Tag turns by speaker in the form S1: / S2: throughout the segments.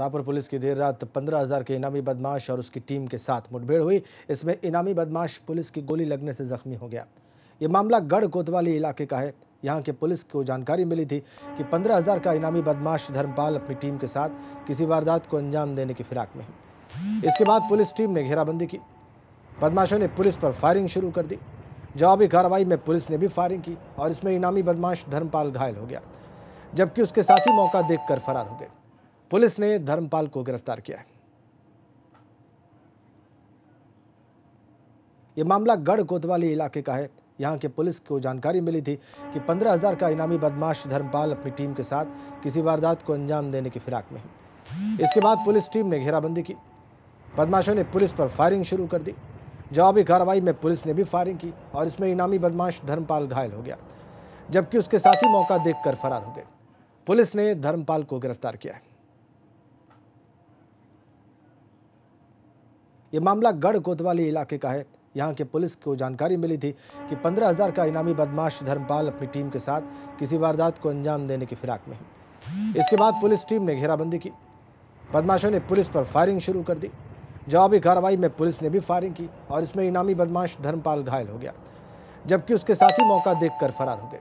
S1: और पुलिस की देर रात पंद्रह हज़ार के इनामी बदमाश और उसकी टीम के साथ मुठभेड़ हुई इसमें इनामी बदमाश पुलिस की गोली लगने से जख्मी हो गया ये मामला गढ़ कोतवाली इलाके का है यहाँ के पुलिस को जानकारी मिली थी कि पंद्रह हज़ार का इनामी बदमाश धर्मपाल अपनी टीम के साथ किसी वारदात को अंजाम देने की फिराक में
S2: है
S1: इसके बाद पुलिस टीम ने घेराबंदी की बदमाशों ने पुलिस पर फायरिंग शुरू कर दी जवाबी कार्रवाई में पुलिस ने भी फायरिंग की और इसमें इनामी बदमाश धर्मपाल घायल हो गया जबकि उसके ही मौका देखकर फरार हो गए पुलिस ने धर्मपाल को गिरफ्तार किया है यह मामला गढ़ कोतवाली इलाके का है यहाँ के पुलिस को जानकारी मिली थी कि पंद्रह हजार का इनामी बदमाश धर्मपाल अपनी टीम के साथ किसी वारदात को अंजाम देने की फिराक में है इसके बाद पुलिस टीम ने घेराबंदी की बदमाशों ने पुलिस पर फायरिंग शुरू कर दी जवाबी कार्रवाई में पुलिस ने भी फायरिंग की और इसमें इनामी बदमाश धर्मपाल घायल हो गया जबकि उसके साथी मौका देखकर फरार हो गए पुलिस ने धर्मपाल को गिरफ्तार किया है ये मामला गढ़ कोतवाली इलाके का है यहाँ के पुलिस को जानकारी मिली थी कि पंद्रह हजार का इनामी बदमाश धर्मपाल अपनी टीम के साथ किसी वारदात को अंजाम देने की फिराक में
S2: है इसके
S1: बाद पुलिस टीम ने घेराबंदी की बदमाशों ने पुलिस पर फायरिंग शुरू कर दी जवाबी कार्रवाई में पुलिस ने भी फायरिंग की और इसमें इनामी बदमाश धर्मपाल घायल हो गया जबकि उसके साथी मौका देखकर फरार हो गए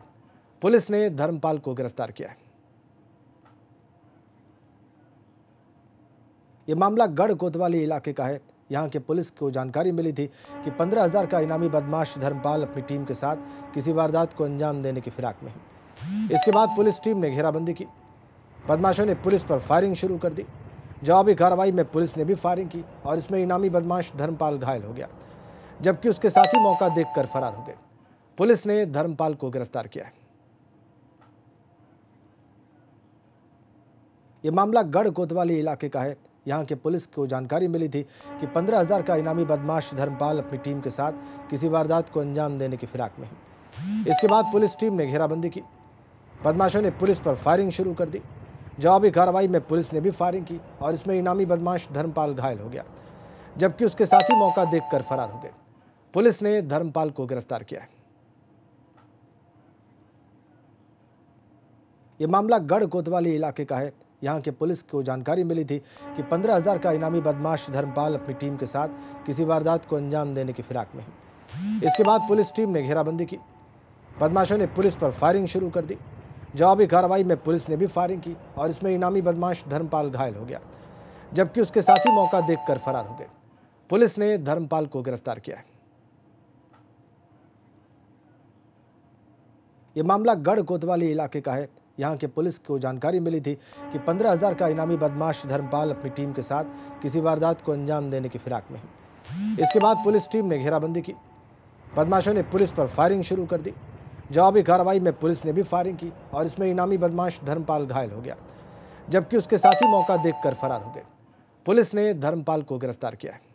S1: पुलिस ने धर्मपाल को गिरफ्तार किया है मामला गढ़ कोतवाली इलाके का है यहाँ के पुलिस को जानकारी मिली थी कि पंद्रह हज़ार का इनामी बदमाश धर्मपाल अपनी टीम के साथ किसी वारदात को अंजाम देने की फिराक में है इसके बाद पुलिस टीम ने घेराबंदी की बदमाशों ने पुलिस पर फायरिंग शुरू कर दी जवाबी कार्रवाई में पुलिस ने भी फायरिंग की और इसमें इनामी बदमाश धर्मपाल घायल हो गया जबकि उसके साथी मौका देखकर फरार हो गए पुलिस ने धर्मपाल को गिरफ्तार किया है ये मामला गढ़ कोतवाली इलाके का है यहाँ के पुलिस को जानकारी मिली थी कि पंद्रह हज़ार का इनामी बदमाश धर्मपाल अपनी टीम के साथ किसी वारदात को अंजाम देने की फिराक में
S2: है
S1: इसके बाद पुलिस टीम ने घेराबंदी की बदमाशों ने पुलिस पर फायरिंग शुरू कर दी जवाबी कार्रवाई में पुलिस ने भी फायरिंग की और इसमें इनामी बदमाश धर्मपाल घायल हो गया जबकि उसके साथी मौका देख फरार हो गए पुलिस ने धर्मपाल को गिरफ्तार किया ये मामला गढ़ कोतवाली इलाके का है यहाँ के पुलिस को जानकारी मिली थी कि पंद्रह हज़ार का इनामी बदमाश धर्मपाल अपनी टीम के साथ किसी वारदात को अंजाम देने की फिराक में
S2: है
S1: इसके बाद पुलिस टीम ने घेराबंदी की बदमाशों ने पुलिस पर फायरिंग शुरू कर दी जवाबी कार्रवाई में पुलिस ने भी फायरिंग की और इसमें इनामी बदमाश धर्मपाल घायल हो गया जबकि उसके साथी मौका देख फरार हो गए पुलिस ने धर्मपाल को गिरफ्तार किया है ये मामला गढ़ कोतवाली इलाके का है यहाँ के पुलिस को जानकारी मिली थी कि पंद्रह हज़ार का इनामी बदमाश धर्मपाल अपनी टीम के साथ किसी वारदात को अंजाम देने की फिराक में
S2: है
S1: इसके बाद पुलिस टीम ने घेराबंदी की बदमाशों ने पुलिस पर फायरिंग शुरू कर दी जवाबी कार्रवाई में पुलिस ने भी फायरिंग की और इसमें इनामी बदमाश धर्मपाल घायल हो गया जबकि उसके साथ मौका देखकर फरार हो गए पुलिस ने धर्मपाल को गिरफ्तार किया है